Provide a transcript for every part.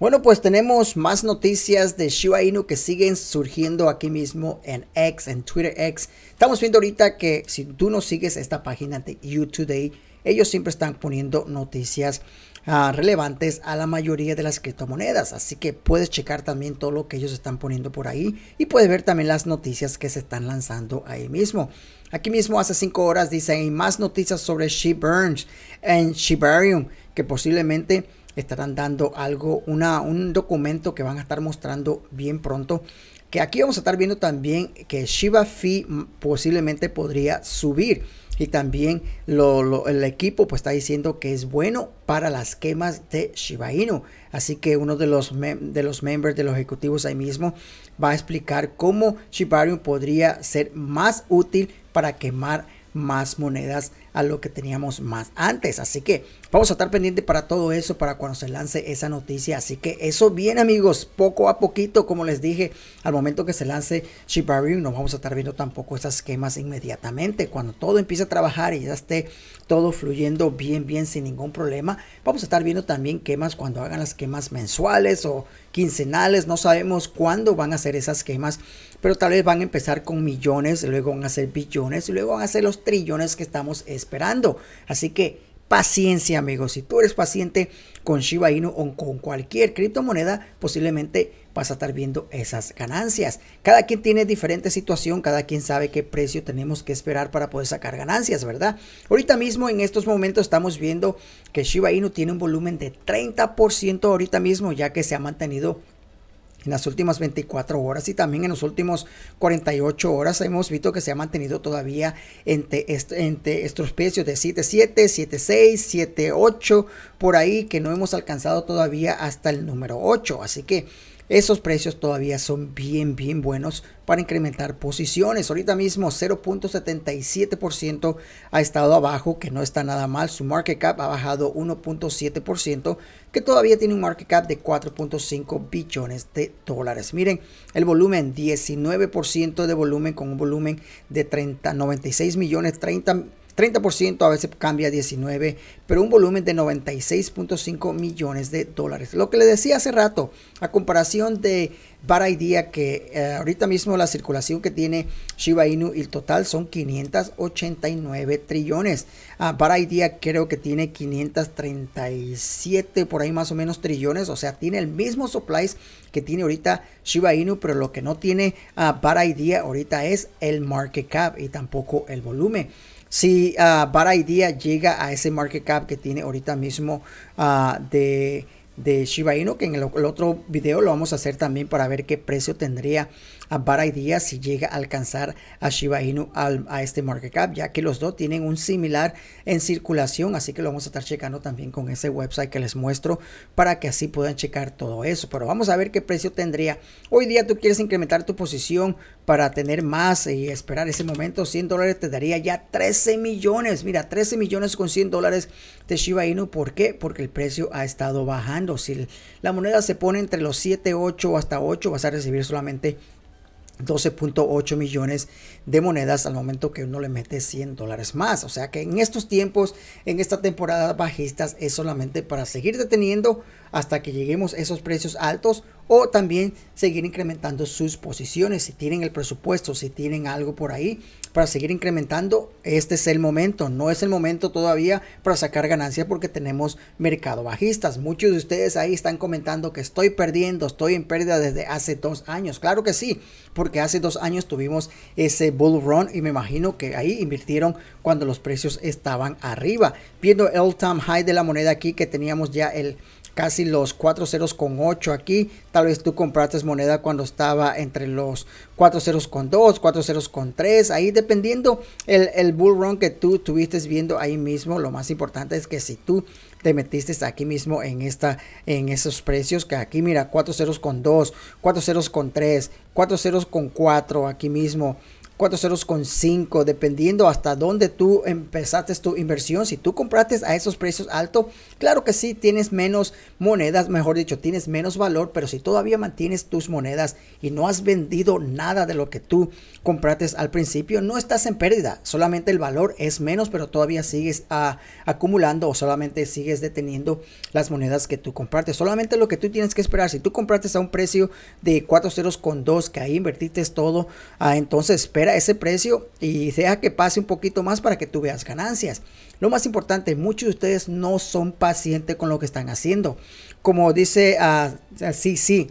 Bueno, pues tenemos más noticias de Shiba Inu que siguen surgiendo aquí mismo en X, en Twitter X. Estamos viendo ahorita que si tú no sigues esta página de YouToday, ellos siempre están poniendo noticias ah, relevantes a la mayoría de las criptomonedas. Así que puedes checar también todo lo que ellos están poniendo por ahí y puedes ver también las noticias que se están lanzando ahí mismo. Aquí mismo hace cinco horas dicen, más noticias sobre She Burns en Shibarium que posiblemente estarán dando algo, una, un documento que van a estar mostrando bien pronto. Que aquí vamos a estar viendo también que Shiba Fee posiblemente podría subir. Y también lo, el equipo pues está diciendo que es bueno para las quemas de Shiba Inu. Así que uno de los, de los members, de los ejecutivos ahí mismo, va a explicar cómo Shibarium podría ser más útil para quemar más monedas a lo que teníamos más antes. Así que vamos a estar pendiente para todo eso, para cuando se lance esa noticia. Así que eso viene amigos, poco a poquito, como les dije, al momento que se lance Shibari, no vamos a estar viendo tampoco esas quemas inmediatamente. Cuando todo empiece a trabajar y ya esté todo fluyendo bien, bien, sin ningún problema, vamos a estar viendo también quemas cuando hagan las quemas mensuales o quincenales, no sabemos cuándo van a hacer esas quemas, pero tal vez van a empezar con millones, luego van a hacer billones y luego van a hacer los trillones que estamos esperando. Así que paciencia, amigos. Si tú eres paciente con Shiba Inu o con cualquier criptomoneda, posiblemente vas a estar viendo esas ganancias. Cada quien tiene diferente situación, cada quien sabe qué precio tenemos que esperar para poder sacar ganancias, ¿verdad? Ahorita mismo en estos momentos estamos viendo que Shiba Inu tiene un volumen de 30% ahorita mismo, ya que se ha mantenido en las últimas 24 horas y también en los últimos 48 horas hemos visto que se ha mantenido todavía entre, entre estos precios de 77, 76, 78 por ahí que no hemos alcanzado todavía hasta el número 8. Así que esos precios todavía son bien, bien buenos para incrementar posiciones. Ahorita mismo 0.77% ha estado abajo, que no está nada mal. Su market cap ha bajado 1.7%, que todavía tiene un market cap de 4.5 billones de dólares. Miren, el volumen, 19% de volumen con un volumen de 30, 96 millones, 30 30%, a veces cambia a 19%, pero un volumen de 96.5 millones de dólares. Lo que le decía hace rato, a comparación de Idea que eh, ahorita mismo la circulación que tiene Shiba Inu y el total son 589 trillones. Ah, Idea creo que tiene 537 por ahí más o menos trillones, o sea, tiene el mismo supplies que tiene ahorita Shiba Inu, pero lo que no tiene ah, a Paraidia ahorita es el market cap y tampoco el volumen si uh, ah, Bad Idea llega a ese market cap que tiene ahorita mismo ah, de, de Shiba Inu, que en el, otro video lo vamos a hacer también para ver qué precio tendría a Bad Idea si llega a alcanzar a Shiba Inu a este market cap, ya que los dos tienen un similar en circulación, así que lo vamos a estar checando también con ese website que les muestro para que así puedan checar todo eso. Pero vamos a ver qué precio tendría. Hoy día tú quieres incrementar tu posición para tener más y esperar ese momento. 100 dólares te daría ya 13 millones. Mira, 13 millones con 100 dólares de Shiba Inu. ¿Por qué? Porque el precio ha estado bajando. Si la moneda se pone entre los 7, 8 hasta 8, vas a recibir solamente 12.8 millones de monedas al momento que uno le mete 100 dólares más. O sea que en estos tiempos, en esta temporada bajistas, es solamente para seguir deteniendo hasta que lleguemos a esos precios altos o también seguir incrementando sus posiciones. Si tienen el presupuesto, si tienen algo por ahí, para seguir incrementando, este es el momento. No es el momento todavía para sacar ganancia porque tenemos mercado bajistas. Muchos de ustedes ahí están comentando que estoy perdiendo, estoy en pérdida desde hace dos años. Claro que sí, porque hace dos años tuvimos ese bull run y me imagino que ahí invirtieron cuando los precios estaban arriba. Viendo el time high de la moneda aquí que teníamos ya el casi los cuatro ceros con aquí. Tal vez tú compraste moneda cuando estaba entre los cuatro ceros con dos cuatro ceros con tres Ahí dependiendo el, el bull run que tú estuviste viendo ahí mismo. Lo más importante es que si tú te metiste aquí mismo en esta en esos precios que aquí mira cuatro ceros con dos cuatro ceros con tres cuatro ceros con cuatro aquí mismo 4.05, ceros con dependiendo hasta dónde tú empezaste tu inversión. Si tú compraste a esos precios altos, claro que sí, tienes menos monedas, mejor dicho, tienes menos valor, pero si todavía mantienes tus monedas y no has vendido nada de lo que tú compraste al principio, no estás en pérdida, solamente el valor es menos, pero todavía sigues ah, acumulando o solamente sigues deteniendo las monedas que tú compraste. Solamente lo que tú tienes que esperar, si tú compraste a un precio de 40,2, con que ahí invertiste todo, ah, entonces espera ese precio y deja que pase un poquito más para que tú veas ganancias. Lo más importante, muchos de ustedes no son pacientes con lo que están haciendo. Como dice, así ah, sí, sí,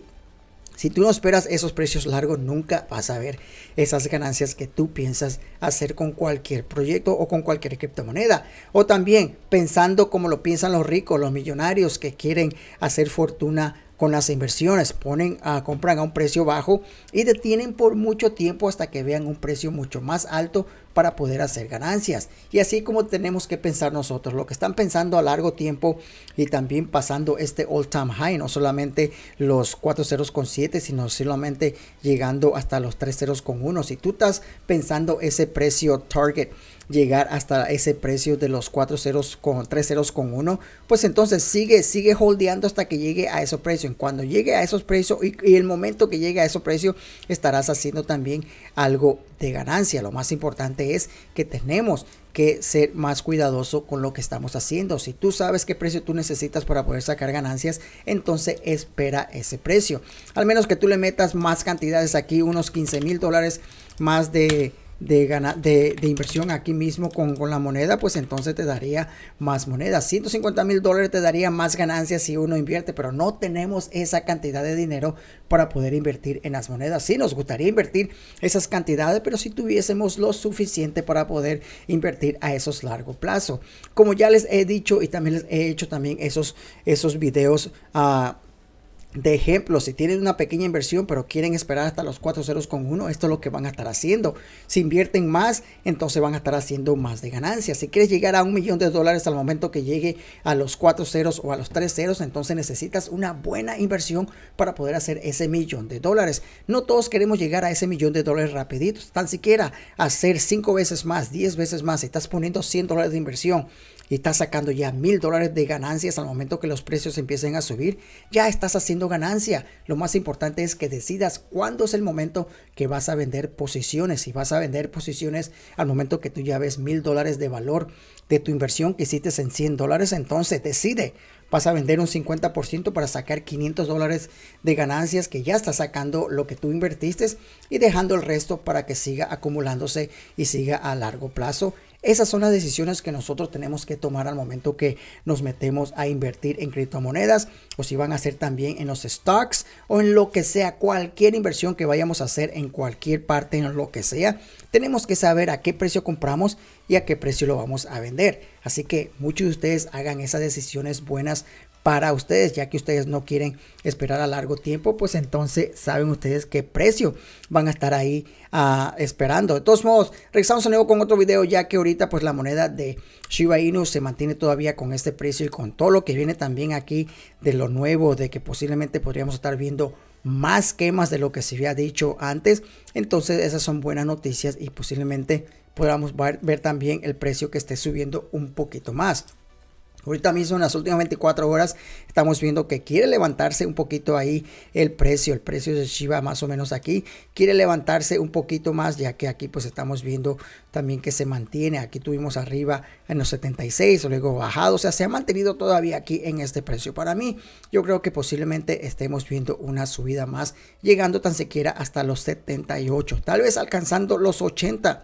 si tú no esperas esos precios largos, nunca vas a ver esas ganancias que tú piensas hacer con cualquier proyecto o con cualquier criptomoneda. O también pensando como lo piensan los ricos, los millonarios que quieren hacer fortuna con las inversiones, ponen a compran a un precio bajo y detienen por mucho tiempo hasta que vean un precio mucho más alto para poder hacer ganancias. Y así como tenemos que pensar nosotros, lo que están pensando a largo tiempo y también pasando este all time high, no solamente los 4 ceros con sino solamente llegando hasta los 3 ceros con Si tú estás pensando ese precio target llegar hasta ese precio de los 4 ceros con ceros con pues entonces sigue, sigue holdeando hasta que llegue a precio precios. Cuando llegue a esos precios y, y el momento que llegue a esos precios, estarás haciendo también algo de ganancia. Lo más importante es que tenemos que ser más cuidadoso con lo que estamos haciendo. Si tú sabes qué precio tú necesitas para poder sacar ganancias, entonces espera ese precio. Al menos que tú le metas más cantidades aquí, unos 15 mil dólares más de de, de, de, inversión aquí mismo con, con, la moneda, pues entonces te daría más moneda. 150 mil dólares te daría más ganancias si uno invierte, pero no tenemos esa cantidad de dinero para poder invertir en las monedas. Sí, nos gustaría invertir esas cantidades, pero si tuviésemos lo suficiente para poder invertir a esos largo plazo. Como ya les he dicho y también les he hecho también esos, esos videos. A... Ah, de ejemplo, si tienen una pequeña inversión pero quieren esperar hasta los 4 ceros con uno, esto es lo que van a estar haciendo. Si invierten más, entonces van a estar haciendo más de ganancias. Si quieres llegar a un millón de dólares al momento que llegue a los 4 ceros o a los 3 ceros, entonces necesitas una buena inversión para poder hacer ese millón de dólares. No todos queremos llegar a ese millón de dólares rapidito, tan siquiera hacer 5 veces más, 10 veces más. Si estás poniendo 100 dólares de inversión y estás sacando ya mil dólares de ganancias al momento que los precios empiecen a subir, ya estás haciendo ganancia. Lo más importante es que decidas cuándo es el momento que vas a vender posiciones y vas a vender posiciones al momento que tú ya ves mil dólares de valor de tu inversión que hiciste en 100 dólares, entonces decide vas a vender un 50% para sacar 500 dólares de ganancias que ya estás sacando lo que tú invertiste y dejando el resto para que siga acumulándose y siga a largo plazo esas son las decisiones que nosotros tenemos que tomar al momento que nos metemos a invertir en criptomonedas o si van a ser también en los stocks o en lo que sea, cualquier inversión que vayamos a hacer en cualquier parte, en lo que sea, tenemos que saber a qué precio compramos y a qué precio lo vamos a vender. Así que muchos de ustedes hagan esas decisiones buenas para ustedes, ya que ustedes no quieren esperar a largo tiempo, pues entonces saben ustedes qué precio van a estar ahí ah, esperando. De todos modos, regresamos de nuevo con otro video, ya que ahorita pues la moneda de Shiba Inu se mantiene todavía con este precio y con todo lo que viene también aquí de lo nuevo, de que posiblemente podríamos estar viendo más quemas de lo que se había dicho antes. Entonces esas son buenas noticias y posiblemente podamos ver también el precio que esté subiendo un poquito más. Ahorita mismo en las últimas 24 horas estamos viendo que quiere levantarse un poquito ahí el precio, el precio de Shiba más o menos aquí, quiere levantarse un poquito más ya que aquí pues estamos viendo también que se mantiene, aquí tuvimos arriba en los 76, luego bajado, o sea, se ha mantenido todavía aquí en este precio. Para mí yo creo que posiblemente estemos viendo una subida más, llegando tan siquiera hasta los 78, tal vez alcanzando los 80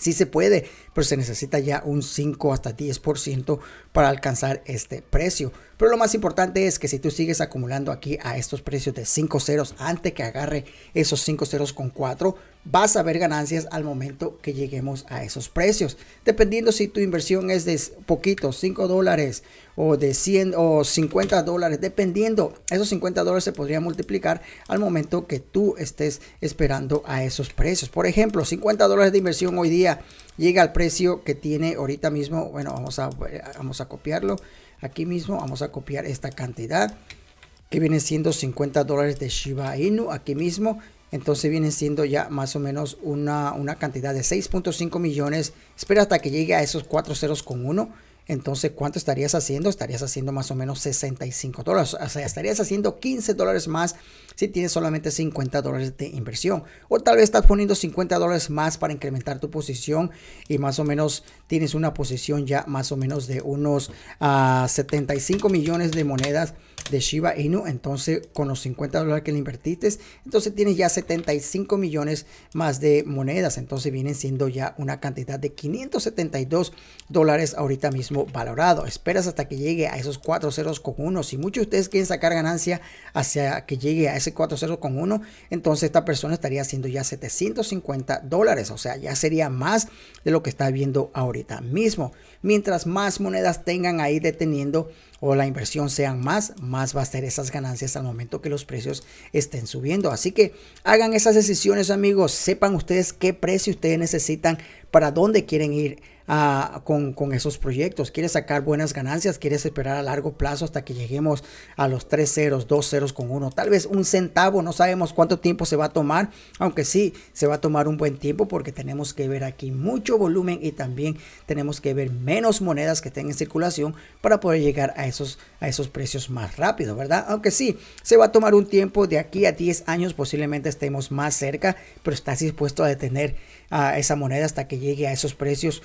Sí se puede, pero se necesita ya un 5 hasta 10% para alcanzar este precio. Pero lo más importante es que si tú sigues acumulando aquí a estos precios de 5 ceros antes que agarre esos 5 ceros con 4, vas a ver ganancias al momento que lleguemos a esos precios. Dependiendo si tu inversión es de poquito, 5 dólares o de 100 o 50 dólares, dependiendo, esos 50 dólares se podrían multiplicar al momento que tú estés esperando a esos precios. Por ejemplo, 50 dólares de inversión hoy día llega al precio que tiene ahorita mismo. Bueno, vamos a, vamos a copiarlo aquí mismo, vamos a copiar esta cantidad que viene siendo 50 dólares de Shiba Inu aquí mismo entonces vienen siendo ya más o menos una, una cantidad de 6.5 millones. Espera hasta que llegue a esos 4 ceros con 1. Entonces, ¿cuánto estarías haciendo? Estarías haciendo más o menos 65 dólares. O sea, estarías haciendo 15 dólares más si tienes solamente 50 dólares de inversión. O tal vez estás poniendo 50 dólares más para incrementar tu posición y más o menos tienes una posición ya más o menos de unos 75 ah, millones de monedas de Shiba Inu. Entonces con los 50 dólares que le invertiste, entonces tienes ya 75 millones más de monedas. Entonces vienen siendo ya una cantidad de 572 dólares ahorita mismo valorado. Esperas hasta que llegue a esos 4 ceros con unos. Si muchos de ustedes quieren sacar ganancia hacia que llegue a ese 40 con 1, entonces esta persona estaría haciendo ya 750 dólares, o sea, ya sería más de lo que está viendo ahorita mismo. Mientras más monedas tengan ahí deteniendo o la inversión sean más, más va a ser esas ganancias al momento que los precios estén subiendo. Así que hagan esas decisiones, amigos, sepan ustedes qué precio ustedes necesitan, para dónde quieren ir con, esos proyectos. Quieres sacar buenas ganancias, quieres esperar a largo plazo hasta que lleguemos a los tres ceros, dos ceros con uno. Tal vez un centavo, no sabemos cuánto tiempo se va a tomar, aunque sí, se va a tomar un buen tiempo porque tenemos que ver aquí mucho volumen y también tenemos que ver menos monedas que estén en circulación para poder llegar a esos, a esos precios más rápido, ¿verdad? Aunque sí, se va a tomar un tiempo de aquí a 10 años, posiblemente estemos más cerca, pero estás dispuesto a detener a esa moneda hasta que llegue a esos precios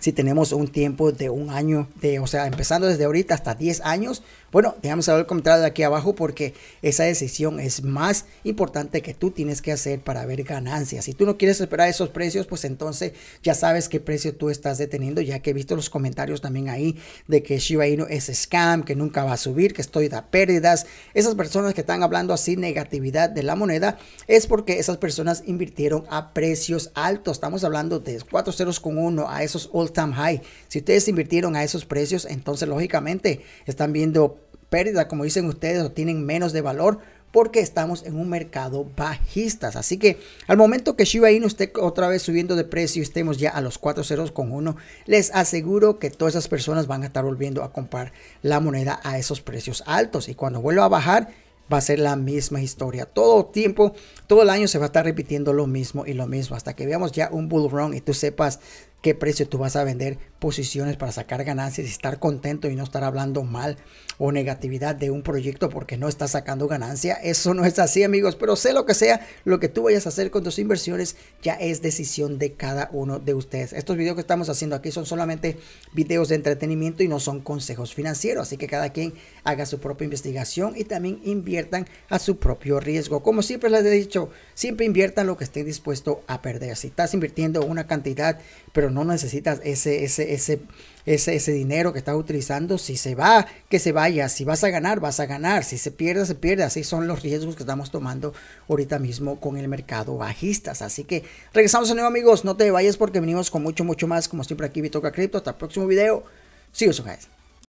si tenemos un tiempo de un año, de, o sea, empezando desde ahorita hasta 10 años, bueno, dejamos saber el comentario de aquí abajo porque esa decisión es más importante que tú tienes que hacer para ver ganancias. Si tú no quieres esperar esos precios, pues entonces ya sabes qué precio tú estás deteniendo, ya que he visto los comentarios también ahí de que Shiba Inu es scam, que nunca va a subir, que estoy da pérdidas. Esas personas que están hablando así negatividad de la moneda es porque esas personas invirtieron a precios altos. Estamos hablando de 4 ceros con 1 a esos all time high. Si ustedes invirtieron a esos precios, entonces lógicamente están viendo pérdida, como dicen ustedes, o tienen menos de valor porque estamos en un mercado bajistas. Así que al momento que Shiba Inu esté otra vez subiendo de precio y estemos ya a los cuatro ceros con uno les aseguro que todas esas personas van a estar volviendo a comprar la moneda a esos precios altos. Y cuando vuelva a bajar, va a ser la misma historia. Todo tiempo, todo el año se va a estar repitiendo lo mismo y lo mismo hasta que veamos ya un bull run y tú sepas qué precio tú vas a vender posiciones para sacar ganancias y estar contento y no estar hablando mal o negatividad de un proyecto porque no está sacando ganancia. Eso no es así, amigos, pero sé lo que sea, lo que tú vayas a hacer con tus inversiones ya es decisión de cada uno de ustedes. Estos videos que estamos haciendo aquí son solamente videos de entretenimiento y no son consejos financieros, así que cada quien haga su propia investigación y también inviertan a su propio riesgo. Como siempre les he dicho, siempre inviertan lo que estén dispuestos a perder. Si estás invirtiendo una cantidad, pero no necesitas ese ese ese, ese, dinero que estás utilizando, si se va, que se vaya, si vas a ganar, vas a ganar, si se pierde, se pierde, así son los riesgos que estamos tomando ahorita mismo con el mercado bajistas, así que regresamos de nuevo amigos, no te vayas porque venimos con mucho, mucho más, como siempre aquí Vitoca Crypto, hasta el próximo video, see su guys.